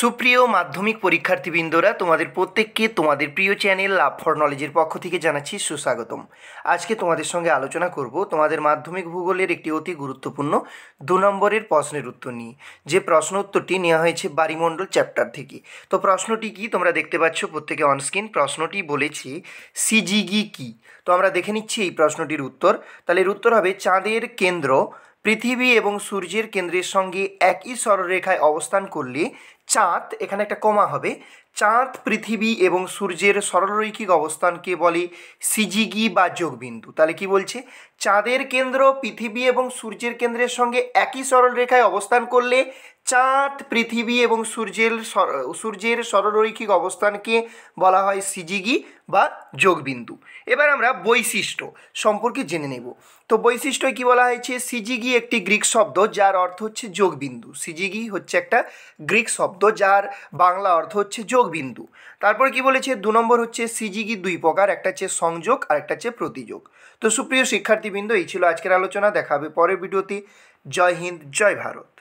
সুপ্রিয় মাধ্যমিক পরীক্ষার্থীবৃন্দরা তোমাদের প্রত্যেককে তোমাদের প্রিয় চ্যানেল লাভ ফর নলেজের পক্ষ থেকে জানাচ্ছি সুস্বাগতম আজকে তোমাদের সঙ্গে আলোচনা করব তোমাদের মাধ্যমিক ভূগোলের একটি অতি গুরুত্বপূর্ণ দু নম্বরের প্রশ্নের উত্তর নিয়ে যে প্রশ্ন উত্তরটি নেওয়া হয়েছে বারিমণ্ডল চ্যাপ্টার থেকে তো প্রশ্নটি কি তোমরা দেখতে পাচ্ছ প্রত্যেকে অনস্ক্রিন প্রশ্নটি বলেছে সিজিগি কি তো আমরা দেখে নিচ্ছি এই প্রশ্নটির উত্তর তাহলে এর উত্তর হবে চাঁদের কেন্দ্র পৃথিবী এবং সূর্যের কেন্দ্রের সঙ্গে একই সরলরেখায় অবস্থান করলে চাঁদ এখানে একটা কমা হবে চাঁদ পৃথিবী এবং সূর্যের সরলরৈখিক অবস্থানকে বলে সিজিগি বা যোগবিন্দু তাহলে কি বলছে চাঁদের কেন্দ্র পৃথিবী এবং সূর্যের কেন্দ্রের সঙ্গে একই সরলরেখায় অবস্থান করলে চাঁদ পৃথিবী এবং সূর্যের সূর্যের সরলরৈখিক অবস্থানকে বলা হয় সিজিগি বা যোগবিন্দু এবার আমরা বৈশিষ্ট্য সম্পর্কে জেনে নেব তো বৈশিষ্ট্য কি বলা হয়েছে সিজিগি একটি গ্রিক শব্দ যার অর্থ হচ্ছে যোগবিন্দু সিজিগি হচ্ছে একটা গ্রিক শব্দ শব্দ যার বাংলা অর্থ হচ্ছে যোগবিন্দু তারপর কি বলেছে দু নম্বর হচ্ছে সিজিগি দুই প্রকার একটা হচ্ছে সংযোগ আর একটা হচ্ছে প্রতিযোগ তো সুপ্রিয় শিক্ষার্থীবৃন্দ এই ছিল আজকের আলোচনা দেখা হবে পরের ভিডিওতে জয় হিন্দ জয় ভারত